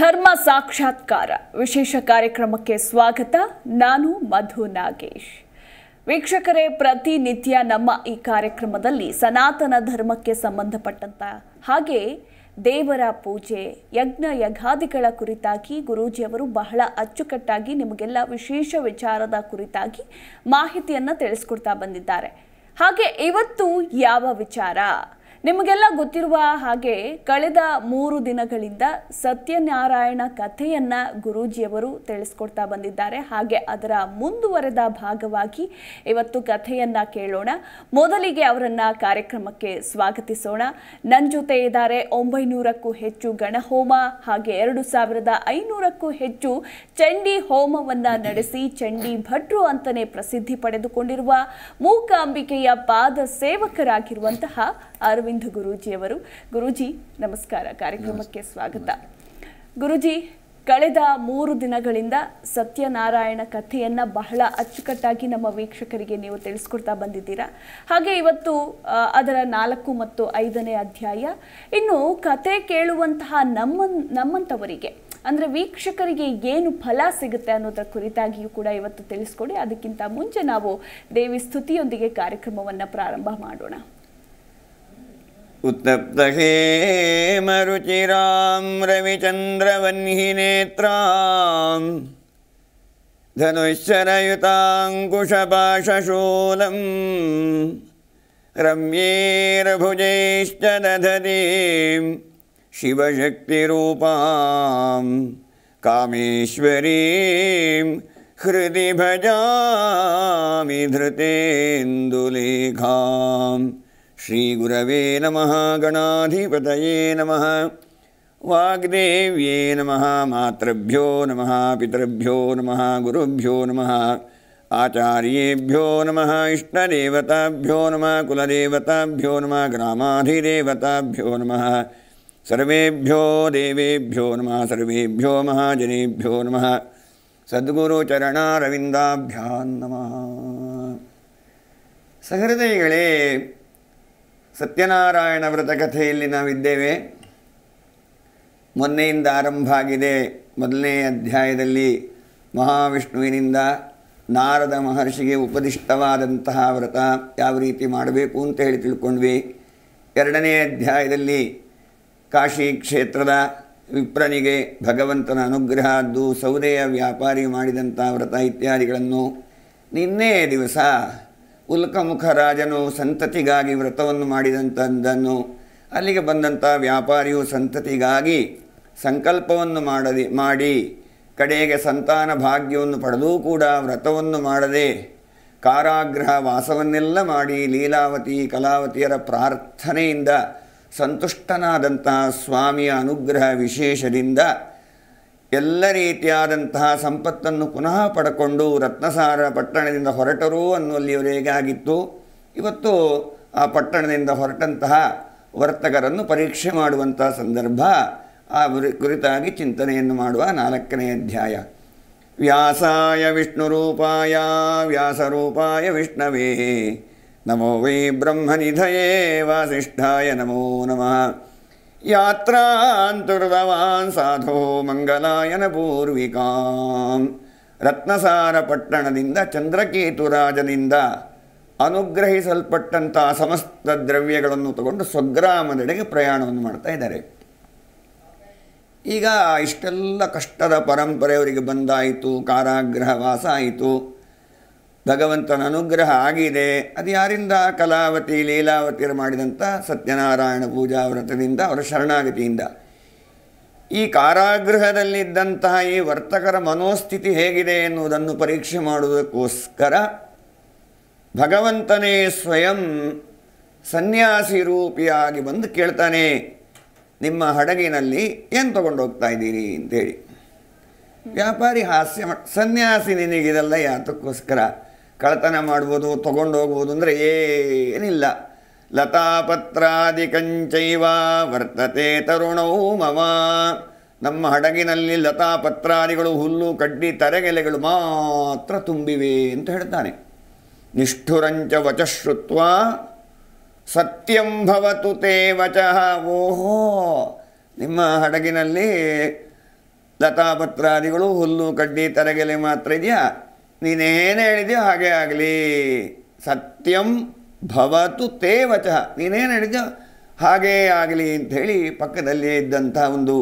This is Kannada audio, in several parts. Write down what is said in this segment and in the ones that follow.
ಧರ್ಮ ಸಾಕ್ಷಾತ್ಕಾರ ವಿಶೇಷ ಕಾರ್ಯಕ್ರಮಕ್ಕೆ ಸ್ವಾಗತ ನಾನು ಮಧು ನಾಗೇಶ್ ವೀಕ್ಷಕರೇ ಪ್ರತಿನಿತ್ಯ ನಮ್ಮ ಈ ಕಾರ್ಯಕ್ರಮದಲ್ಲಿ ಸನಾತನ ಧರ್ಮಕ್ಕೆ ಸಂಬಂಧಪಟ್ಟಂತ ಹಾಗೆ ದೇವರ ಪೂಜೆ ಯಜ್ಞ ಯಗಾದಿಗಳ ಕುರಿತಾಗಿ ಗುರೂಜಿಯವರು ಬಹಳ ಅಚ್ಚುಕಟ್ಟಾಗಿ ನಿಮಗೆಲ್ಲ ವಿಶೇಷ ವಿಚಾರದ ಕುರಿತಾಗಿ ಮಾಹಿತಿಯನ್ನು ತಿಳಿಸ್ಕೊಡ್ತಾ ಬಂದಿದ್ದಾರೆ ಹಾಗೆ ಇವತ್ತು ಯಾವ ವಿಚಾರ ನಿಮಗೆಲ್ಲ ಗೊತ್ತಿರುವ ಹಾಗೆ ಕಳೆದ ಮೂರು ದಿನಗಳಿಂದ ಸತ್ಯನಾರಾಯಣ ಕಥೆಯನ್ನು ಗುರೂಜಿಯವರು ತಿಳಿಸ್ಕೊಡ್ತಾ ಬಂದಿದ್ದಾರೆ ಹಾಗೆ ಅದರ ಮುಂದುವರೆದ ಭಾಗವಾಗಿ ಇವತ್ತು ಕಥೆಯನ್ನ ಕೇಳೋಣ ಮೊದಲಿಗೆ ಅವರನ್ನು ಕಾರ್ಯಕ್ರಮಕ್ಕೆ ಸ್ವಾಗತಿಸೋಣ ನನ್ನ ಜೊತೆ ಇದ್ದಾರೆ ಒಂಬೈನೂರಕ್ಕೂ ಹೆಚ್ಚು ಗಣಹೋಮ ಹಾಗೆ ಎರಡು ಸಾವಿರದ ಐನೂರಕ್ಕೂ ಹೆಚ್ಚು ಚಂಡಿ ಹೋಮವನ್ನ ನಡೆಸಿ ಚಂಡಿ ಭಟ್ರು ಅಂತಲೇ ಪ್ರಸಿದ್ಧಿ ಪಡೆದುಕೊಂಡಿರುವ ಮೂಕಾಂಬಿಕೆಯ ಪಾದ ಸೇವಕರಾಗಿರುವಂತಹ ಅರವಿಂದ್ ಗುರೂಜಿಯವರು ಗುರೂಜಿ ನಮಸ್ಕಾರ ಕಾರ್ಯಕ್ರಮಕ್ಕೆ ಸ್ವಾಗತ ಗುರುಜಿ ಕಳೆದ ಮೂರು ದಿನಗಳಿಂದ ಸತ್ಯನಾರಾಯಣ ಕಥೆಯನ್ನು ಬಹಳ ಅಚ್ಚುಕಟ್ಟಾಗಿ ನಮ್ಮ ವೀಕ್ಷಕರಿಗೆ ನೀವು ತಿಳಿಸ್ಕೊಡ್ತಾ ಬಂದಿದ್ದೀರಾ ಹಾಗೆ ಇವತ್ತು ಅದರ ನಾಲ್ಕು ಮತ್ತು ಐದನೇ ಅಧ್ಯಾಯ ಇನ್ನು ಕತೆ ಕೇಳುವಂತಹ ನಮ್ಮ ನಮ್ಮಂಥವರಿಗೆ ಅಂದರೆ ವೀಕ್ಷಕರಿಗೆ ಏನು ಫಲ ಸಿಗುತ್ತೆ ಅನ್ನೋದರ ಕುರಿತಾಗಿಯೂ ಕೂಡ ಇವತ್ತು ತಿಳಿಸ್ಕೊಡಿ ಅದಕ್ಕಿಂತ ಮುಂಚೆ ನಾವು ದೇವಿ ಸ್ತುತಿಯೊಂದಿಗೆ ಕಾರ್ಯಕ್ರಮವನ್ನು ಪ್ರಾರಂಭ ಮಾಡೋಣ उत्तप्तहे मरुचिरां रविचन्द्रवह्निनेत्रां धनुश्चरयुताङ्कुशपाशशूलम् रम्येरभुजैश्च दधतीं शिवशक्तिरूपां कामेश्वरीं हृदि भजामि धृतेन्दुलेखाम् श्रीगुरवे नमः गणाधिपतये नमः वाग्देव्ये नमः मातृभ्यो नमः पितृभ्यो नमः गुरुभ्यो नमः आचार्येभ्यो नमः इष्टदेवताभ्यो नमः कुलदेवताभ्यो नमः ग्रामाधिदेवताभ्यो नमः सर्वेभ्यो देवेभ्यो नमः सर्वेभ्यो महाजनेभ्यो नमः सद्गुरुचरणारविन्दाभ्यां नमः सहृदयगले ಸತ್ಯನಾರಾಯಣ ವ್ರತ ಕಥೆಯಲ್ಲಿ ನಾವಿದ್ದೇವೆ ಮೊನ್ನೆಯಿಂದ ಆರಂಭ ಆಗಿದೆ ಮೊದಲನೇ ಅಧ್ಯಾಯದಲ್ಲಿ ಮಹಾವಿಷ್ಣುವಿನಿಂದ ನಾರದ ಮಹರ್ಷಿಗೆ ಉಪದಿಷ್ಟವಾದಂತಹ ವ್ರತ ಯಾವ ರೀತಿ ಮಾಡಬೇಕು ಅಂತ ಹೇಳಿ ತಿಳ್ಕೊಂಡ್ವಿ ಎರಡನೇ ಅಧ್ಯಾಯದಲ್ಲಿ ಕಾಶಿ ಕ್ಷೇತ್ರದ ವಿಪ್ರನಿಗೆ ಭಗವಂತನ ಅನುಗ್ರಹ ಅದ್ದು ಸೌದೆಯ ವ್ಯಾಪಾರಿ ಮಾಡಿದಂಥ ವ್ರತ ಇತ್ಯಾದಿಗಳನ್ನು ನಿನ್ನೆ ದಿವಸ ಉಲ್ಕಮುಖ ರಾಜನು ಸಂತತಿಗಾಗಿ ವ್ರತವನ್ನು ಮಾಡಿದಂಥದ್ದನ್ನು ಅಲ್ಲಿಗೆ ಬಂದಂಥ ವ್ಯಾಪಾರಿಯು ಸಂತತಿಗಾಗಿ ಸಂಕಲ್ಪವನ್ನು ಮಾಡದೆ ಮಾಡಿ ಕಡೆಗೆ ಸಂತಾನ ಭಾಗ್ಯವನ್ನು ಪಡೆದೂ ಕೂಡ ವ್ರತವನ್ನು ಮಾಡದೆ ಕಾರಾಗ್ರಹ ವಾಸವನ್ನೆಲ್ಲ ಮಾಡಿ ಲೀಲಾವತಿ ಕಲಾವತಿಯರ ಪ್ರಾರ್ಥನೆಯಿಂದ ಸಂತುಷ್ಟನಾದಂತಹ ಸ್ವಾಮಿಯ ಅನುಗ್ರಹ ವಿಶೇಷದಿಂದ ಎಲ್ಲ ರೀತಿಯಾದಂತಹ ಸಂಪತ್ತನ್ನು ಪುನಃ ಪಡ್ಕೊಂಡು ರತ್ನಸಾರ ಪಟ್ಟಣದಿಂದ ಹೊರಟರು ಅನ್ನುವಲ್ಲಿ ಆಗಿತ್ತು ಇವತ್ತು ಆ ಪಟ್ಟಣದಿಂದ ಹೊರಟಂತಹ ವರ್ತಕರನ್ನು ಪರೀಕ್ಷೆ ಮಾಡುವಂತಹ ಸಂದರ್ಭ ಆ ಕುರಿತಾಗಿ ಚಿಂತನೆಯನ್ನು ಮಾಡುವ ನಾಲ್ಕನೇ ಅಧ್ಯಾಯ ವ್ಯಾಸಾಯ ವಿಷ್ಣುರೂಪಾಯ ವ್ಯಾಸರೂಪಾಯ ವಿಷ್ಣವೇ ನಮೋ ವೈ ಬ್ರಹ್ಮನಿಧಯೇ ವಾಸಿಷ್ಠಾಯ ನಮೋ ನಮಃ ಯಾತ್ರಾಂತುರ್ದವಾನ್ ಸಾಧೋ ಮಂಗಲಾಯನ ಪೂರ್ವಿಕಾಂ ರತ್ನಸಾರ ಪಟ್ಟಣದಿಂದ ಚಂದ್ರಕೇತುರಾಜನಿಂದ ಅನುಗ್ರಹಿಸಲ್ಪಟ್ಟಂಥ ಸಮಸ್ತ ದ್ರವ್ಯಗಳನ್ನು ತಗೊಂಡು ಸ್ವಗ್ರಾಮದೆಡೆಗೆ ಪ್ರಯಾಣವನ್ನು ಮಾಡ್ತಾ ಇದ್ದಾರೆ ಈಗ ಇಷ್ಟೆಲ್ಲ ಕಷ್ಟದ ಪರಂಪರೆಯವರಿಗೆ ಬಂದಾಯಿತು ಬಂದಾಯಿತು ವಾಸ ಆಯಿತು ಭಗವಂತನ ಅನುಗ್ರಹ ಆಗಿದೆ ಅದು ಯಾರಿಂದ ಕಲಾವತಿ ಲೀಲಾವತಿಯರು ಮಾಡಿದಂಥ ಸತ್ಯನಾರಾಯಣ ಪೂಜಾ ವ್ರತದಿಂದ ಅವರ ಶರಣಾಗತಿಯಿಂದ ಈ ಕಾರಾಗೃಹದಲ್ಲಿದ್ದಂತಹ ಈ ವರ್ತಕರ ಮನೋಸ್ಥಿತಿ ಹೇಗಿದೆ ಎನ್ನುವುದನ್ನು ಪರೀಕ್ಷೆ ಮಾಡುವುದಕ್ಕೋಸ್ಕರ ಭಗವಂತನೇ ಸ್ವಯಂ ಸನ್ಯಾಸಿ ರೂಪಿಯಾಗಿ ಬಂದು ಕೇಳ್ತಾನೆ ನಿಮ್ಮ ಹಡಗಿನಲ್ಲಿ ಏನು ತಗೊಂಡು ಹೋಗ್ತಾ ಇದ್ದೀರಿ ಅಂತೇಳಿ ವ್ಯಾಪಾರಿ ಹಾಸ್ಯ ಸನ್ಯಾಸಿ ನಿನಗಿದೆಲ್ಲ ಯಾತಕ್ಕೋಸ್ಕರ ಕಳತನ ಮಾಡ್ಬೋದು ತಗೊಂಡು ಹೋಗ್ಬೋದು ಅಂದರೆ ಏನಿಲ್ಲ ಲತಾಪತ್ರಾದಿ ಕಂಚೈವ ವರ್ತತೆ ತರುಣವು ಮಮ ನಮ್ಮ ಹಡಗಿನಲ್ಲಿ ಲತಾಪತ್ರಾದಿಗಳು ಹುಲ್ಲು ಕಡ್ಡಿ ತರೆಗೆಲೆಗಳು ಮಾತ್ರ ತುಂಬಿವೆ ಅಂತ ಹೇಳ್ತಾನೆ ನಿಷ್ಠುರಂಚ ವಚಶ್ರುತ್ವ ಸತ್ಯಂ ಭವತು ತೇ ವಚಃ ಓಹೋ ನಿಮ್ಮ ಹಡಗಿನಲ್ಲಿ ಲತಾಪತ್ರಾದಿಗಳು ಹುಲ್ಲು ಕಡ್ಡಿ ತರಗೆಲೆ ಮಾತ್ರ ಇದೆಯಾ ನೀನೇನು ಹೇಳಿದೆಯೋ ಹಾಗೆ ಆಗಲಿ ಸತ್ಯಂ ಭವತು ತೇ ವಚ ನೀನೇನು ಹೇಳಿದೆಯೋ ಹಾಗೇ ಆಗಲಿ ಅಂಥೇಳಿ ಪಕ್ಕದಲ್ಲಿ ಇದ್ದಂಥ ಒಂದು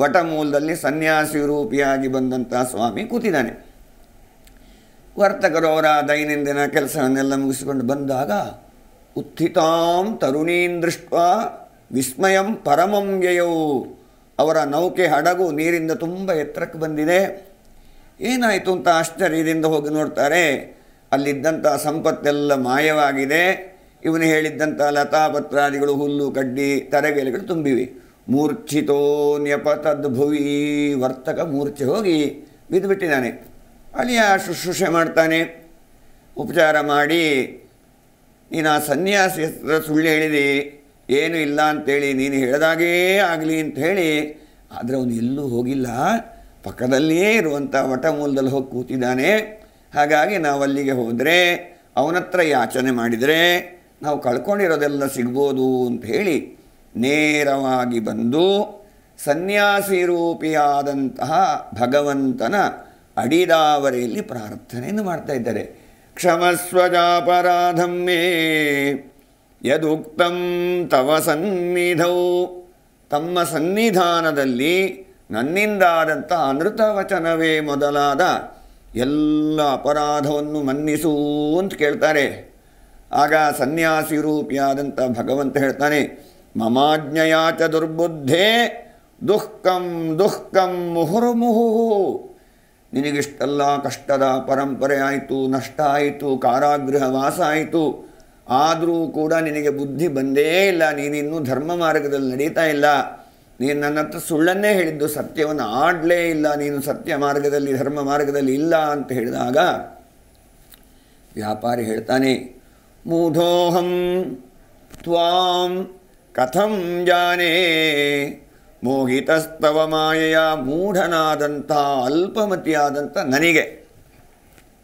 ವಟಮೂಲದಲ್ಲಿ ಸನ್ಯಾಸಿ ರೂಪಿಯಾಗಿ ಬಂದಂಥ ಸ್ವಾಮಿ ಕೂತಿದ್ದಾನೆ ವರ್ತಕರು ಅವರ ದೈನಂದಿನ ಕೆಲಸವನ್ನೆಲ್ಲ ಮುಗಿಸಿಕೊಂಡು ಬಂದಾಗ ಉತ್ಥಿತಾಂ ತರುಣೀನ್ ದೃಷ್ಟ ವಿಸ್ಮಯಂ ಪರಮಂ ವ್ಯಯವು ಅವರ ನೌಕೆ ಹಡಗು ನೀರಿಂದ ತುಂಬ ಎತ್ತರಕ್ಕೆ ಬಂದಿದೆ ಏನಾಯಿತು ಅಂತ ಆಶ್ಚರ್ಯದಿಂದ ಹೋಗಿ ನೋಡ್ತಾರೆ ಅಲ್ಲಿದ್ದಂಥ ಸಂಪತ್ತೆಲ್ಲ ಮಾಯವಾಗಿದೆ ಇವನು ಹೇಳಿದ್ದಂಥ ಲತಾಪತ್ರಾದಿಗಳು ಹುಲ್ಲು ಕಡ್ಡಿ ತರಬೇಲೆಗಳು ತುಂಬಿವೆ ಮೂರ್ಛಿತೋ ನ್ಯಪತದ್ಭುವಿ ವರ್ತಕ ಮೂರ್ಛೆ ಹೋಗಿ ಬಿದ್ದುಬಿಟ್ಟಿದ್ದಾನೆ ಅಲ್ಲಿಯ ಶುಶ್ರೂಷೆ ಮಾಡ್ತಾನೆ ಉಪಚಾರ ಮಾಡಿ ನೀನು ಆ ಸನ್ಯಾಸಿ ಹತ್ರ ಸುಳ್ಳು ಹೇಳಿದಿ ಏನು ಇಲ್ಲ ಅಂತೇಳಿ ನೀನು ಹೇಳಿದಾಗೇ ಆಗಲಿ ಅಂತ ಹೇಳಿ ಆದರೆ ಅವನು ಎಲ್ಲೂ ಹೋಗಿಲ್ಲ ಪಕ್ಕದಲ್ಲಿಯೇ ಇರುವಂಥ ವಟಮೂಲದಲ್ಲಿ ಹೋಗಿ ಕೂತಿದ್ದಾನೆ ಹಾಗಾಗಿ ನಾವು ಅಲ್ಲಿಗೆ ಹೋದರೆ ಅವನತ್ರ ಯಾಚನೆ ಮಾಡಿದರೆ ನಾವು ಕಳ್ಕೊಂಡಿರೋದೆಲ್ಲ ಸಿಗ್ಬೋದು ಅಂತ ಹೇಳಿ ನೇರವಾಗಿ ಬಂದು ಸನ್ಯಾಸಿ ರೂಪಿಯಾದಂತಹ ಭಗವಂತನ ಅಡಿದಾವರೆಯಲ್ಲಿ ಪ್ರಾರ್ಥನೆಯನ್ನು ಮಾಡ್ತಾ ಇದ್ದಾರೆ ಕ್ಷಮಸ್ವಜಾಪರಾಧಮ್ಮೇ ಮೇ ಯದುಕ್ತಂ ತವ ಸನ್ನಿಧೌ ತಮ್ಮ ಸನ್ನಿಧಾನದಲ್ಲಿ ನನ್ನಿಂದಾದಂಥ ಅನೃತ ವಚನವೇ ಮೊದಲಾದ ಎಲ್ಲ ಅಪರಾಧವನ್ನು ಮನ್ನಿಸು ಅಂತ ಕೇಳ್ತಾರೆ ಆಗ ಸನ್ಯಾಸಿ ರೂಪಿಯಾದಂಥ ಭಗವಂತ ಹೇಳ್ತಾನೆ ಮಮಾಜ್ಞಯಾಚ ದುರ್ಬುದ್ಧೇ ದುಃಖಂ ದುಃಖಂ ಮುಹುರ್ಮುಹು ನಿನಗಿಷ್ಟೆಲ್ಲ ಕಷ್ಟದ ಪರಂಪರೆ ಆಯಿತು ನಷ್ಟ ಆಯಿತು ಕಾರಾಗೃಹ ವಾಸ ಆಯಿತು ಆದರೂ ಕೂಡ ನಿನಗೆ ಬುದ್ಧಿ ಬಂದೇ ಇಲ್ಲ ನೀನಿನ್ನೂ ಧರ್ಮ ಮಾರ್ಗದಲ್ಲಿ ನಡೀತಾ ಇಲ್ಲ ನೀನು ನನ್ನ ಹತ್ರ ಸುಳ್ಳನ್ನೇ ಹೇಳಿದ್ದು ಸತ್ಯವನ್ನು ಆಡಲೇ ಇಲ್ಲ ನೀನು ಸತ್ಯ ಮಾರ್ಗದಲ್ಲಿ ಧರ್ಮ ಮಾರ್ಗದಲ್ಲಿ ಇಲ್ಲ ಅಂತ ಹೇಳಿದಾಗ ವ್ಯಾಪಾರಿ ಹೇಳ್ತಾನೆ ಮೂಧೋಹಂ ತ್ವಾಂ ಕಥಂ ಜಾನೇ ಮೋಹಿತಸ್ತವ ಮಾಯೆಯ ಮೂಢನಾದಂಥ ಅಲ್ಪಮತಿಯಾದಂಥ ನನಗೆ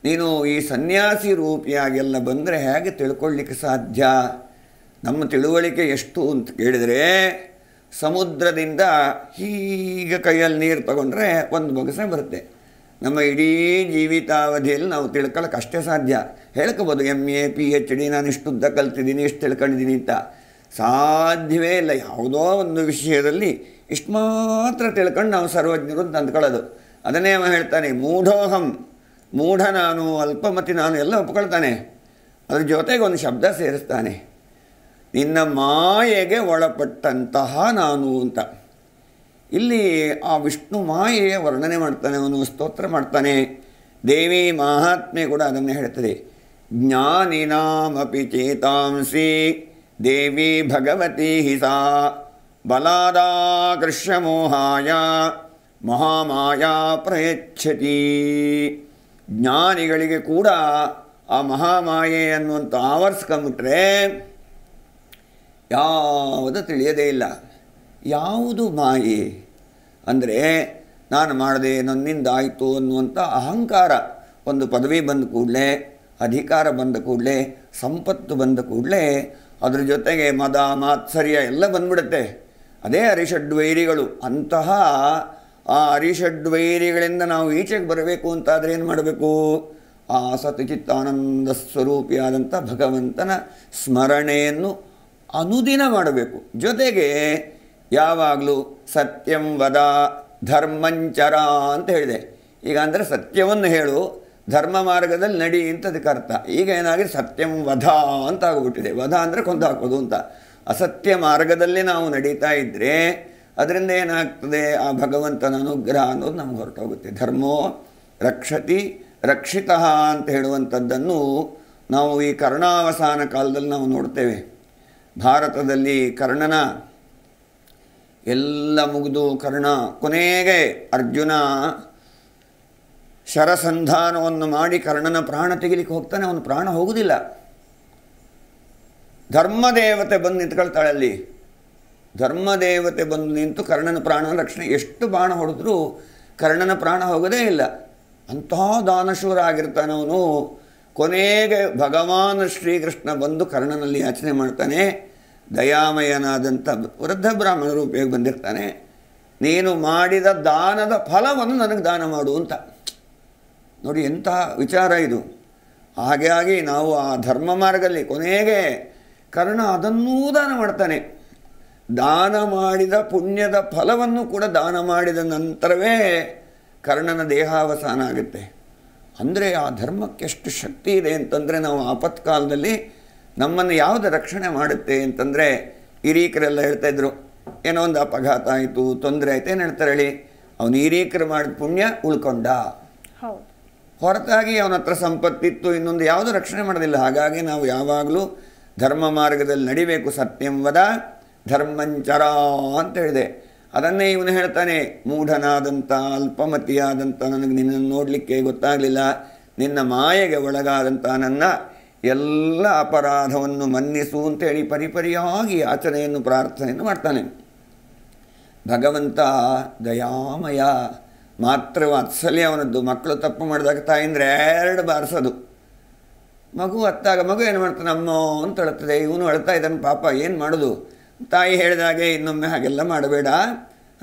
ನೀನು ಈ ಸನ್ಯಾಸಿ ರೂಪಿಯಾಗೆಲ್ಲ ಬಂದರೆ ಹೇಗೆ ತಿಳ್ಕೊಳ್ಳಿಕ್ಕೆ ಸಾಧ್ಯ ನಮ್ಮ ತಿಳುವಳಿಕೆ ಎಷ್ಟು ಅಂತ ಕೇಳಿದರೆ ಸಮುದ್ರದಿಂದ ಹೀಗೆ ಕೈಯಲ್ಲಿ ನೀರು ತಗೊಂಡ್ರೆ ಒಂದು ಬೊಗಸೆ ಬರುತ್ತೆ ನಮ್ಮ ಇಡೀ ಜೀವಿತಾವಧಿಯಲ್ಲಿ ನಾವು ತಿಳ್ಕೊಳ್ಳೋಕೆ ಅಷ್ಟೇ ಸಾಧ್ಯ ಹೇಳ್ಕೋಬೋದು M A P H D ನಾನು ಉದ್ದ ಕಲ್ತಿದ್ದೀನಿ ಇಷ್ಟು ತಿಳ್ಕೊಂಡಿದ್ದೀನಿ ಅಂತ ಸಾಧ್ಯವೇ ಇಲ್ಲ ಯಾವುದೋ ಒಂದು ವಿಷಯದಲ್ಲಿ ಇಷ್ಟು ಮಾತ್ರ ತಿಳ್ಕೊಂಡು ನಾವು ಸರ್ವಜ್ಞರು ಅಂತ ಅಂದ್ಕೊಳ್ಳೋದು ಅದನ್ನೇ ಅವ ಹೇಳ್ತಾನೆ ಮೂಢೋಹಂ ಮೂಢ ನಾನು ಅಲ್ಪಮತಿ ನಾನು ಎಲ್ಲ ಒಪ್ಕೊಳ್ತಾನೆ ಅದ್ರ ಜೊತೆಗೆ ಒಂದು ಶಬ್ದ ಸೇರಿಸ್ತಾನೆ ನಿನ್ನ ಮಾಯೆಗೆ ಒಳಪಟ್ಟಂತಹ ನಾನು ಅಂತ ಇಲ್ಲಿ ಆ ವಿಷ್ಣು ಮಾಯೆಯ ವರ್ಣನೆ ಮಾಡ್ತಾನೆ ಅವನು ಸ್ತೋತ್ರ ಮಾಡ್ತಾನೆ ದೇವಿ ಮಹಾತ್ಮೆ ಕೂಡ ಅದನ್ನು ಹೇಳ್ತದೆ ನಾಮಪಿ ಚೇತಾಂಸಿ ದೇವಿ ಭಗವತಿ ಹಿಸಾ ಬಲಾದಾಕೃಷ್ಯ ಮೋಹಾಯ ಮಹಾಮಾಯಾ ಪ್ರಯಚ್ಛತಿ ಜ್ಞಾನಿಗಳಿಗೆ ಕೂಡ ಆ ಮಹಾಮಾಯೆ ಅನ್ನುವಂಥ ಆವರ್ಸ್ಕೊಂಬಿಟ್ರೆ ಯಾವುದು ತಿಳಿಯದೇ ಇಲ್ಲ ಯಾವುದು ಮಾಯೆ ಅಂದರೆ ನಾನು ಮಾಡಿದೆ ನನ್ನಿಂದ ಆಯಿತು ಅನ್ನುವಂಥ ಅಹಂಕಾರ ಒಂದು ಪದವಿ ಬಂದ ಕೂಡಲೇ ಅಧಿಕಾರ ಬಂದ ಕೂಡಲೇ ಸಂಪತ್ತು ಬಂದ ಕೂಡಲೇ ಅದರ ಜೊತೆಗೆ ಮದ ಮಾತ್ಸರ್ಯ ಎಲ್ಲ ಬಂದ್ಬಿಡುತ್ತೆ ಅದೇ ಅರಿಷಡ್ವೈರಿಗಳು ಅಂತಹ ಆ ಅರಿಷಡ್ವೈರಿಗಳಿಂದ ನಾವು ಈಚೆಗೆ ಬರಬೇಕು ಅಂತಾದರೆ ಏನು ಮಾಡಬೇಕು ಆ ಸತಚಿತ್ತಾನಂದ ಸ್ವರೂಪಿಯಾದಂಥ ಭಗವಂತನ ಸ್ಮರಣೆಯನ್ನು ಅನುದಿನ ಮಾಡಬೇಕು ಜೊತೆಗೆ ಯಾವಾಗಲೂ ಸತ್ಯಂ ವದ ಧರ್ಮಂಚರ ಅಂತ ಹೇಳಿದೆ ಈಗ ಅಂದರೆ ಸತ್ಯವನ್ನು ಹೇಳು ಧರ್ಮ ಮಾರ್ಗದಲ್ಲಿ ನಡಿ ಅಂತ ಅದಕ್ಕೆ ಅರ್ಥ ಈಗ ಏನಾಗಿದೆ ಸತ್ಯಂ ವಧ ಅಂತ ಆಗಿಬಿಟ್ಟಿದೆ ವಧ ಅಂದರೆ ಕೊಂದು ಹಾಕೋದು ಅಂತ ಅಸತ್ಯ ಮಾರ್ಗದಲ್ಲಿ ನಾವು ನಡೀತಾ ಇದ್ದರೆ ಅದರಿಂದ ಏನಾಗ್ತದೆ ಆ ಭಗವಂತನ ಅನುಗ್ರಹ ಅನ್ನೋದು ನಮ್ಗೆ ಹೊರಟೋಗುತ್ತೆ ಧರ್ಮೋ ರಕ್ಷತಿ ರಕ್ಷಿತ ಅಂತ ಹೇಳುವಂಥದ್ದನ್ನು ನಾವು ಈ ಕರ್ಣಾವಸಾನ ಕಾಲದಲ್ಲಿ ನಾವು ನೋಡ್ತೇವೆ ಭಾರತದಲ್ಲಿ ಕರ್ಣನ ಎಲ್ಲ ಮುಗಿದು ಕರ್ಣ ಕೊನೆಗೆ ಅರ್ಜುನ ಶರಸಂಧಾನವನ್ನು ಮಾಡಿ ಕರ್ಣನ ಪ್ರಾಣ ತೆಗಿಲಿಕ್ಕೆ ಹೋಗ್ತಾನೆ ಅವನು ಪ್ರಾಣ ಹೋಗುವುದಿಲ್ಲ ಧರ್ಮದೇವತೆ ಬಂದು ನಿಂತ್ಕೊಳ್ತಾಳೆ ಅಲ್ಲಿ ಧರ್ಮದೇವತೆ ಬಂದು ನಿಂತು ಕರ್ಣನ ಪ್ರಾಣ ರಕ್ಷಣೆ ಎಷ್ಟು ಬಾಣ ಹೊಡೆದ್ರೂ ಕರ್ಣನ ಪ್ರಾಣ ಹೋಗೋದೇ ಇಲ್ಲ ಅಂತಹ ದಾನಶೂರ ಆಗಿರ್ತಾನವನು ಕೊನೆಗೆ ಭಗವಾನ್ ಶ್ರೀಕೃಷ್ಣ ಬಂದು ಕರ್ಣನಲ್ಲಿ ಯಾಚನೆ ಮಾಡ್ತಾನೆ ದಯಾಮಯನಾದಂಥ ವೃದ್ಧ ಬ್ರಾಹ್ಮಣ ರೂಪಿಯಾಗಿ ಬಂದಿರ್ತಾನೆ ನೀನು ಮಾಡಿದ ದಾನದ ಫಲವನ್ನು ನನಗೆ ದಾನ ಮಾಡು ಅಂತ ನೋಡಿ ಎಂತಹ ವಿಚಾರ ಇದು ಹಾಗಾಗಿ ನಾವು ಆ ಧರ್ಮ ಮಾರ್ಗದಲ್ಲಿ ಕೊನೆಗೆ ಕರ್ಣ ಅದನ್ನೂ ದಾನ ಮಾಡ್ತಾನೆ ದಾನ ಮಾಡಿದ ಪುಣ್ಯದ ಫಲವನ್ನು ಕೂಡ ದಾನ ಮಾಡಿದ ನಂತರವೇ ಕರ್ಣನ ದೇಹಾವಸಾನ ಆಗುತ್ತೆ ಅಂದರೆ ಆ ಧರ್ಮಕ್ಕೆ ಎಷ್ಟು ಶಕ್ತಿ ಇದೆ ಅಂತಂದರೆ ನಾವು ಆಪತ್ಕಾಲದಲ್ಲಿ ನಮ್ಮನ್ನು ಯಾವುದು ರಕ್ಷಣೆ ಮಾಡುತ್ತೆ ಅಂತಂದರೆ ಹಿರೀಕರೆಲ್ಲ ಇದ್ರು ಏನೋ ಒಂದು ಅಪಘಾತ ಆಯಿತು ತೊಂದರೆ ಆಯ್ತು ಏನು ಹೇಳ್ತಾರೆ ಹೇಳಿ ಅವನು ಹಿರೀಕರು ಮಾಡಿದ ಪುಣ್ಯ ಉಳ್ಕೊಂಡ ಹೊರತಾಗಿ ಅವನ ಹತ್ರ ಸಂಪತ್ತಿತ್ತು ಇನ್ನೊಂದು ಯಾವುದು ರಕ್ಷಣೆ ಮಾಡೋದಿಲ್ಲ ಹಾಗಾಗಿ ನಾವು ಯಾವಾಗಲೂ ಧರ್ಮ ಮಾರ್ಗದಲ್ಲಿ ನಡಿಬೇಕು ಸತ್ಯಂವದ ಧರ್ಮಂಚರ ಅಂತ ಹೇಳಿದೆ ಅದನ್ನೇ ಇವನು ಹೇಳ್ತಾನೆ ಮೂಢನಾದಂಥ ಅಲ್ಪಮತಿಯಾದಂಥ ನನಗೆ ನಿನ್ನನ್ನು ನೋಡಲಿಕ್ಕೆ ಗೊತ್ತಾಗಲಿಲ್ಲ ನಿನ್ನ ಮಾಯೆಗೆ ಒಳಗಾದಂಥ ನನ್ನ ಎಲ್ಲ ಅಪರಾಧವನ್ನು ಮನ್ನಿಸು ಅಂತೇಳಿ ಪರಿಪರಿಯಾಗಿ ಆಚರಣೆಯನ್ನು ಪ್ರಾರ್ಥನೆಯನ್ನು ಮಾಡ್ತಾನೆ ಭಗವಂತ ದಯಾಮಯ ಮಾತ್ರ ವಾತ್ಸಲ್ಯ ಅವನದ್ದು ಮಕ್ಕಳು ತಪ್ಪು ಮಾಡಿದಾಗ ತಾಯಿಂದ್ರೆ ಎರಡು ಬಾರಿಸೋದು ಮಗು ಅತ್ತಾಗ ಮಗು ಏನು ಮಾಡ್ತಾನೆ ಅಮ್ಮ ಅಂತ ಅಳ್ತದೆ ಇವನು ಹೇಳ್ತಾ ಇದ್ದಾನೆ ಪಾಪ ಏನು ಮಾಡೋದು ತಾಯಿ ಹೇಳಿದಾಗೆ ಇನ್ನೊಮ್ಮೆ ಹಾಗೆಲ್ಲ ಮಾಡಬೇಡ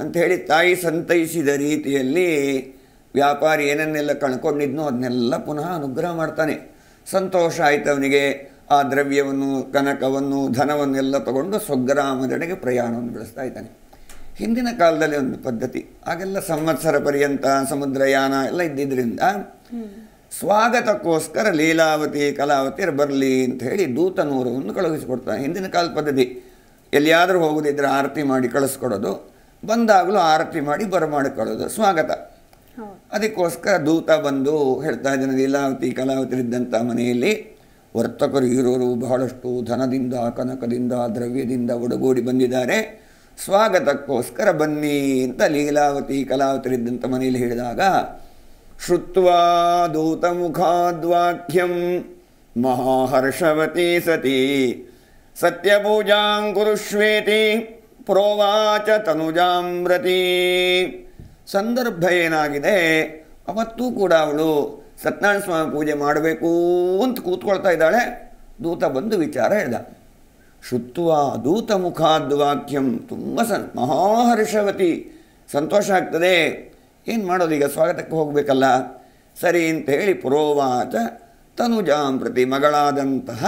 ಅಂತ ಹೇಳಿ ತಾಯಿ ಸಂತೈಸಿದ ರೀತಿಯಲ್ಲಿ ವ್ಯಾಪಾರಿ ಏನನ್ನೆಲ್ಲ ಕಳ್ಕೊಂಡಿದ್ನೋ ಅದನ್ನೆಲ್ಲ ಪುನಃ ಅನುಗ್ರಹ ಮಾಡ್ತಾನೆ ಸಂತೋಷ ಆಯಿತು ಅವನಿಗೆ ಆ ದ್ರವ್ಯವನ್ನು ಕನಕವನ್ನು ಧನವನ್ನೆಲ್ಲ ತಗೊಂಡು ಸ್ವಗ್ರಾಮದೆಡೆಗೆ ಪ್ರಯಾಣವನ್ನು ಬೆಳೆಸ್ತಾ ಇದ್ದಾನೆ ಹಿಂದಿನ ಕಾಲದಲ್ಲಿ ಒಂದು ಪದ್ಧತಿ ಹಾಗೆಲ್ಲ ಸಂವತ್ಸರ ಪರ್ಯಂತ ಸಮುದ್ರಯಾನ ಎಲ್ಲ ಇದ್ದಿದ್ದರಿಂದ ಸ್ವಾಗತಕ್ಕೋಸ್ಕರ ಲೀಲಾವತಿ ಕಲಾವತಿಯರು ಬರಲಿ ಅಂತ ಹೇಳಿ ದೂತನೂರವನ್ನು ಕಳುಹಿಸಿಕೊಡ್ತಾನೆ ಹಿಂದಿನ ಕಾಲ ಪದ್ಧತಿ ಎಲ್ಲಿಯಾದರೂ ಹೋಗೋದಿದ್ದರೆ ಆರತಿ ಮಾಡಿ ಕಳಿಸ್ಕೊಡೋದು ಬಂದಾಗಲೂ ಆರತಿ ಮಾಡಿ ಬರಮಾಡಿಕೊಳ್ಳೋದು ಸ್ವಾಗತ ಅದಕ್ಕೋಸ್ಕರ ದೂತ ಬಂದು ಹೇಳ್ತಾ ಇದ್ದಾನೆ ಲೀಲಾವತಿ ಕಲಾವತಿರಿದ್ದಂಥ ಮನೆಯಲ್ಲಿ ವರ್ತಕರು ಇರೋರು ಬಹಳಷ್ಟು ಧನದಿಂದ ಕನಕದಿಂದ ದ್ರವ್ಯದಿಂದ ಒಡಗೂಡಿ ಬಂದಿದ್ದಾರೆ ಸ್ವಾಗತಕ್ಕೋಸ್ಕರ ಬನ್ನಿ ಅಂತ ಲೀಲಾವತಿ ಕಲಾವತಿರಿದ್ದಂಥ ಮನೆಯಲ್ಲಿ ಹೇಳಿದಾಗ ದೂತ ಮುಖಾದ್ವಾಕ್ಯಂ ಮಹಾಹರ್ಷವತಿ ಸತಿ ಸತ್ಯಪೂಜಾಂ ಕುರುಶ್ವೇತಿ ಪ್ರೋವಾಚ ತನುಜಾಮ್ರತಿ ಸಂದರ್ಭ ಏನಾಗಿದೆ ಅವತ್ತೂ ಕೂಡ ಅವಳು ಸತ್ಯನಾರಾಯಣ ಸ್ವಾಮಿ ಪೂಜೆ ಮಾಡಬೇಕು ಅಂತ ಕೂತ್ಕೊಳ್ತಾ ಇದ್ದಾಳೆ ದೂತ ಬಂದು ವಿಚಾರ ಹೇಳ್ದ ಶುತ್ವ ದೂತ ಮುಖಾದ್ವಾಕ್ಯಂ ತುಂಬ ಸನ್ ಮಹಾಹರ್ಷವತಿ ಸಂತೋಷ ಆಗ್ತದೆ ಏನು ಮಾಡೋದು ಈಗ ಸ್ವಾಗತಕ್ಕೆ ಹೋಗಬೇಕಲ್ಲ ಸರಿ ಅಂತ ಹೇಳಿ ಪುರೋವಾಚ ತನುಜಾಂ ಪ್ರತಿ ಮಗಳಾದಂತಹ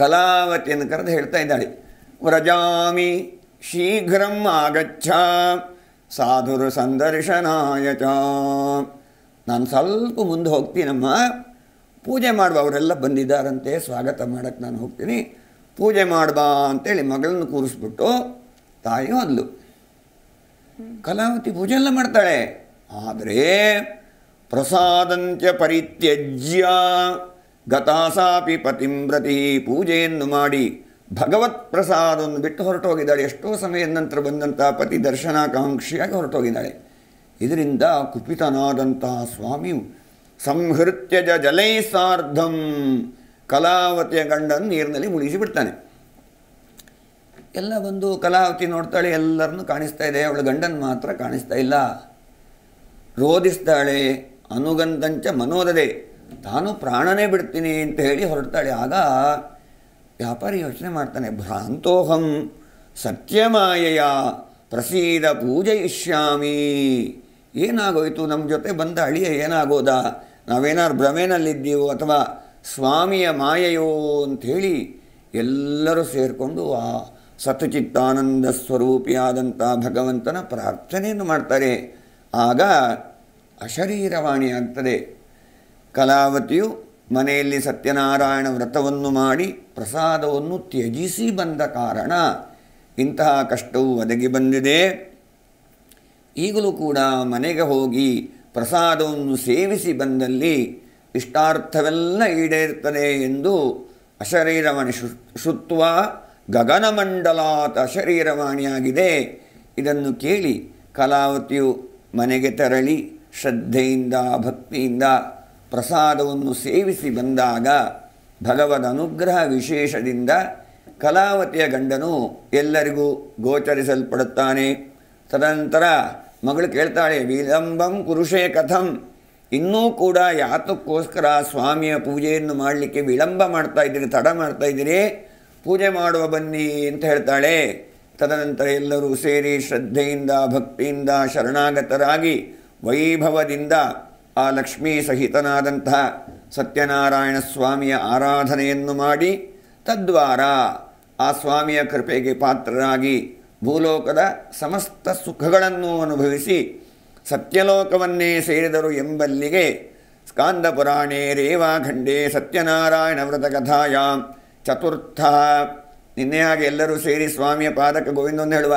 ಕಲಾವತಿ ಅಂತ ಕರೆದು ಹೇಳ್ತಾ ಇದ್ದಾಳೆ ವ್ರಜಾಮಿ ಶೀಘ್ರಂ ಆಗಚ್ಚ ಸಾಧುರ ಸಂದರ್ಶನಾಯ ನಾನು ಸ್ವಲ್ಪ ಮುಂದೆ ಹೋಗ್ತೀನಮ್ಮ ಪೂಜೆ ಅವರೆಲ್ಲ ಬಂದಿದ್ದಾರಂತೆ ಸ್ವಾಗತ ಮಾಡೋಕ್ಕೆ ನಾನು ಹೋಗ್ತೀನಿ ಪೂಜೆ ಮಾಡ್ಬಾ ಅಂತೇಳಿ ಮಗಳನ್ನು ಕೂರಿಸ್ಬಿಟ್ಟು ತಾಯಿ ಹೋದ್ಲು ಕಲಾವತಿ ಪೂಜೆ ಎಲ್ಲ ಮಾಡ್ತಾಳೆ ಆದರೆ ಪ್ರಸಾದಂತ್ಯ ಪರಿತ್ಯಜ್ಯ ಗತಾಸಾಪಿ ಪತಿಂ ಪ್ರತಿ ಪೂಜೆಯನ್ನು ಮಾಡಿ ಭಗವತ್ ಪ್ರಸಾದವನ್ನು ಬಿಟ್ಟು ಹೊರಟೋಗಿದ್ದಾಳೆ ಎಷ್ಟೋ ಸಮಯದ ನಂತರ ಬಂದಂತಹ ಪತಿ ದರ್ಶನಾಕಾಂಕ್ಷಿಯಾಗಿ ಹೊರಟೋಗಿದ್ದಾಳೆ ಇದರಿಂದ ಕುಪಿತನಾದಂತಹ ಸ್ವಾಮಿಯು ಸಂಹೃತ್ಯಜ ಜಲೈ ಸಾರ್ಧಂ ಕಲಾವತಿಯ ಗಂಡನ್ನು ನೀರಿನಲ್ಲಿ ಮುಳುಗಿಸಿಬಿಡ್ತಾನೆ ಎಲ್ಲ ಬಂದು ಕಲಾವತಿ ನೋಡ್ತಾಳೆ ಎಲ್ಲರನ್ನು ಕಾಣಿಸ್ತಾ ಇದೆ ಅವಳು ಗಂಡನ ಮಾತ್ರ ಕಾಣಿಸ್ತಾ ಇಲ್ಲ ರೋಧಿಸ್ತಾಳೆ ಅನುಗಂಧಂಚ ಮನೋದದೆ ತಾನು ಪ್ರಾಣನೇ ಬಿಡ್ತೀನಿ ಅಂತ ಹೇಳಿ ಹೊರಡ್ತಾಳೆ ಆಗ ವ್ಯಾಪಾರಿ ಯೋಚನೆ ಮಾಡ್ತಾನೆ ಭ್ರಾಂತೋಹಂ ಸತ್ಯಮಾಯೆಯ ಪ್ರಸೀದ ಪೂಜಯಿಷ್ಯಾಮಿ ಏನಾಗೋಯಿತು ನಮ್ಮ ಜೊತೆ ಬಂದ ಅಳಿಯ ಏನಾಗೋದಾ ನಾವೇನಾದ್ರು ಭ್ರಮೇನಲ್ಲಿದ್ದೀವೋ ಅಥವಾ ಸ್ವಾಮಿಯ ಮಾಯೆಯೋ ಅಂಥೇಳಿ ಎಲ್ಲರೂ ಸೇರಿಕೊಂಡು ಆ ಸತಚಿತ್ತಾನಂದ ಸ್ವರೂಪಿಯಾದಂಥ ಭಗವಂತನ ಪ್ರಾರ್ಥನೆಯನ್ನು ಮಾಡ್ತಾರೆ ಆಗ ಅಶರೀರವಾಣಿ ಆಗ್ತದೆ ಕಲಾವತಿಯು ಮನೆಯಲ್ಲಿ ಸತ್ಯನಾರಾಯಣ ವ್ರತವನ್ನು ಮಾಡಿ ಪ್ರಸಾದವನ್ನು ತ್ಯಜಿಸಿ ಬಂದ ಕಾರಣ ಇಂತಹ ಕಷ್ಟವು ಒದಗಿ ಬಂದಿದೆ ಈಗಲೂ ಕೂಡ ಮನೆಗೆ ಹೋಗಿ ಪ್ರಸಾದವನ್ನು ಸೇವಿಸಿ ಬಂದಲ್ಲಿ ಇಷ್ಟಾರ್ಥವೆಲ್ಲ ಈಡೇರ್ತದೆ ಎಂದು ಅಶರೀರವಾಣಿ ಶು ಶುತ್ವ ಗಗನಮಂಡಲಾತ ಅಶರೀರವಾಣಿಯಾಗಿದೆ ಇದನ್ನು ಕೇಳಿ ಕಲಾವತಿಯು ಮನೆಗೆ ತೆರಳಿ ಶ್ರದ್ಧೆಯಿಂದ ಭಕ್ತಿಯಿಂದ ಪ್ರಸಾದವನ್ನು ಸೇವಿಸಿ ಬಂದಾಗ ಭಗವದ ಅನುಗ್ರಹ ವಿಶೇಷದಿಂದ ಕಲಾವತಿಯ ಗಂಡನು ಎಲ್ಲರಿಗೂ ಗೋಚರಿಸಲ್ಪಡುತ್ತಾನೆ ತದನಂತರ ಮಗಳು ಕೇಳ್ತಾಳೆ ವಿಳಂಬಂ ಕುರುಷೇ ಕಥಂ ಇನ್ನೂ ಕೂಡ ಯಾತಕ್ಕೋಸ್ಕರ ಸ್ವಾಮಿಯ ಪೂಜೆಯನ್ನು ಮಾಡಲಿಕ್ಕೆ ವಿಳಂಬ ಮಾಡ್ತಾ ಇದ್ದೀರಿ ತಡ ಮಾಡ್ತಾ ಇದ್ದೀರಿ ಪೂಜೆ ಮಾಡುವ ಬನ್ನಿ ಅಂತ ಹೇಳ್ತಾಳೆ ತದನಂತರ ಎಲ್ಲರೂ ಸೇರಿ ಶ್ರದ್ಧೆಯಿಂದ ಭಕ್ತಿಯಿಂದ ಶರಣಾಗತರಾಗಿ ವೈಭವದಿಂದ ಆ ಲಕ್ಷ್ಮೀ ಸಹಿತನಾದಂತಹ ಸತ್ಯನಾರಾಯಣ ಸ್ವಾಮಿಯ ಆರಾಧನೆಯನ್ನು ಮಾಡಿ ತದ್ವಾರ ಆ ಸ್ವಾಮಿಯ ಕೃಪೆಗೆ ಪಾತ್ರರಾಗಿ ಭೂಲೋಕದ ಸಮಸ್ತ ಸುಖಗಳನ್ನು ಅನುಭವಿಸಿ ಸತ್ಯಲೋಕವನ್ನೇ ಸೇರಿದರು ಎಂಬಲ್ಲಿಗೆ ಸ್ಕಾಂದ ಪುರಾಣೇ ರೇವಾಖಂಡೇ ಸತ್ಯನಾರಾಯಣ ವ್ರತ ಕಥಾಯಾಮ್ ಚತುರ್ಥ ನಿನ್ನೆಯಾಗಿ ಎಲ್ಲರೂ ಸೇರಿ ಸ್ವಾಮಿಯ ಪಾದಕ ಗೋವಿಂದೊಂದು ಹೇಳುವ